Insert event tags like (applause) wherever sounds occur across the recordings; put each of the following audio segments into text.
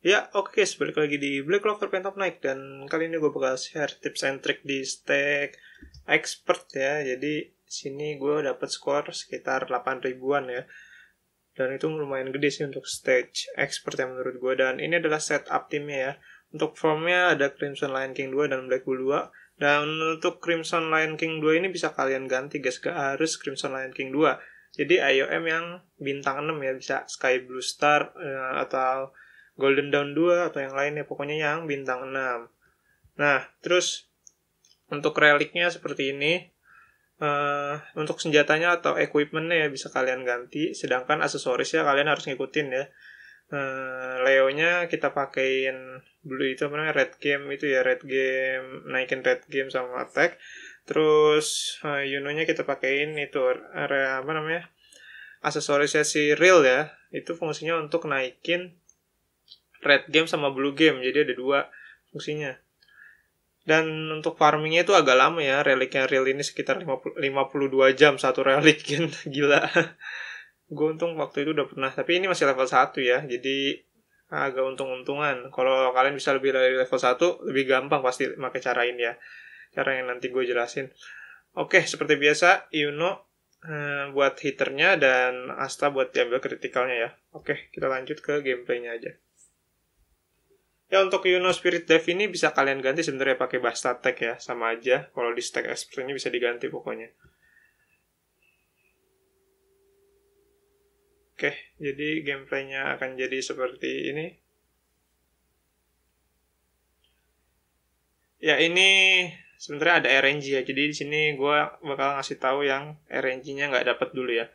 Ya, oke okay, guys, balik lagi di Black Clover of Night dan kali ini gue bakal share tips and trick di stack expert ya. Jadi sini gue dapet skor sekitar 8 ribuan ya. Dan itu lumayan gede sih untuk stage expert ya menurut gue. Dan ini adalah setup timnya ya. Untuk formnya ada Crimson Lion King 2 dan Black Bull 2. Dan untuk Crimson Lion King 2 ini bisa kalian ganti guys, gak harus Crimson Lion King 2. Jadi IOM yang bintang 6 ya, bisa Sky Blue Star eh, atau Golden Dawn 2 atau yang lainnya pokoknya yang bintang 6 nah terus untuk reliknya seperti ini uh, untuk senjatanya atau equipmentnya ya bisa kalian ganti sedangkan aksesorisnya kalian harus ngikutin ya uh, eh, leo kita pakaiin blue itu apa namanya red game itu ya red game naikin red game sama attack terus uh, eh, yuno kita pakaiin itu area apa namanya aksesorisnya si real ya itu fungsinya untuk naikin red game sama blue game jadi ada dua fungsinya dan untuk farmingnya itu agak lama ya yang real ini sekitar 50, 52 jam satu relik (laughs) gila gue untung waktu itu udah pernah tapi ini masih level 1 ya jadi agak untung-untungan kalau kalian bisa lebih dari level 1 lebih gampang pasti pakai cara ini ya cara yang nanti gue jelasin oke seperti biasa Yuno hmm, buat hiternya dan Asta buat diambil kritikalnya ya oke kita lanjut ke gameplaynya aja Ya untuk you spirit dev ini bisa kalian ganti sebenarnya pakai basta tag ya sama aja kalau di stack expressionnya bisa diganti pokoknya. Oke, jadi gameplaynya akan jadi seperti ini. Ya ini sebenarnya ada RNG ya, jadi di sini gue bakal ngasih tahu yang RNG-nya nggak dapat dulu ya.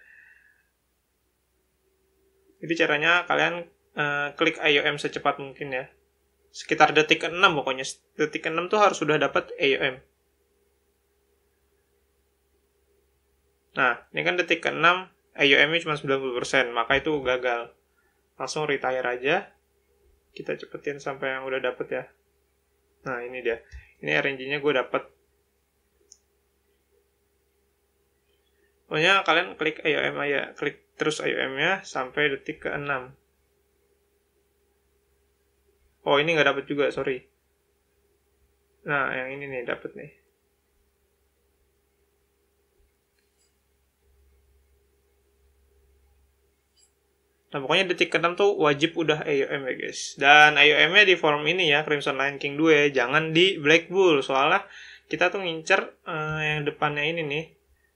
Jadi caranya kalian uh, klik IOM secepat mungkin ya sekitar detik 6 pokoknya detik 6 tuh harus sudah dapat AUM nah ini kan detik ke 6 AUM nya cuma 90% maka itu gagal langsung retire aja kita cepetin sampai yang udah dapet ya nah ini dia ini RNG nya gue dapet pokoknya kalian klik IOM aja klik terus IOM nya sampai detik ke 6 Oh ini nggak dapat juga, sorry. Nah, yang ini nih dapat nih. Nah, pokoknya detik ke-6 tuh wajib udah AUM ya guys. Dan aom nya di form ini ya, Crimson Lion King 2 ya. Jangan di Black Bull, soalnya kita tuh ngincer uh, yang depannya ini nih,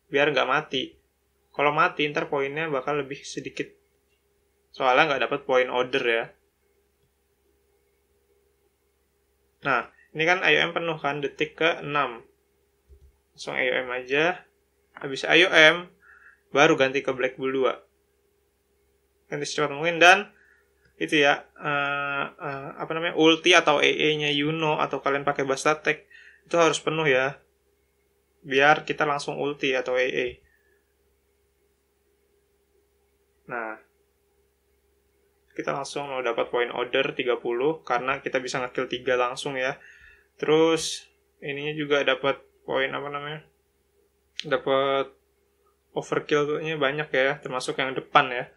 biar nggak mati. Kalau mati, ntar poinnya bakal lebih sedikit. Soalnya nggak dapat poin order ya. Nah, ini kan IOM penuh kan, detik ke 6. Langsung IOM aja. Habis IOM, baru ganti ke Black Bull 2. Ganti secepat mungkin dan itu ya, uh, uh, apa namanya, ulti atau EE-nya Yuno atau kalian pakai Basta Tech, itu harus penuh ya. Biar kita langsung ulti atau EE. E. Nah, kita langsung mau dapat poin order 30 karena kita bisa ngekill 3 langsung ya. Terus ininya juga dapat poin apa namanya? Dapat overkill-nya banyak ya, termasuk yang depan ya.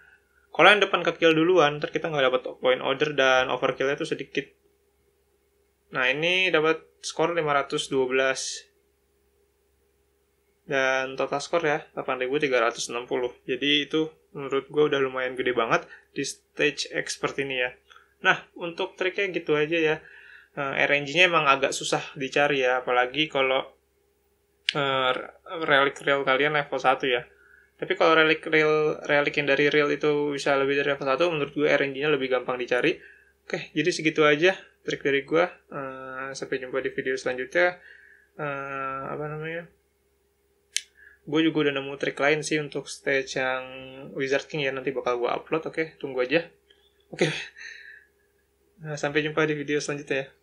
Kalau yang depan kekill duluan, ntar kita nggak dapat poin order dan overkillnya itu sedikit. Nah ini dapat skor 512 dan total skor ya 8360 jadi itu menurut gue udah lumayan gede banget di stage expert ini ya nah untuk triknya gitu aja ya uh, eh, RNG-nya emang agak susah dicari ya apalagi kalau uh, eh, relic real kalian level 1 ya tapi kalau relic real relic yang dari real itu bisa lebih dari level 1 menurut gue RNG-nya lebih gampang dicari oke jadi segitu aja trik dari gue uh, sampai jumpa di video selanjutnya uh, apa namanya gue juga udah nemu trik lain sih untuk stage yang Wizard King ya nanti bakal gue upload oke okay? tunggu aja oke okay. nah, sampai jumpa di video selanjutnya ya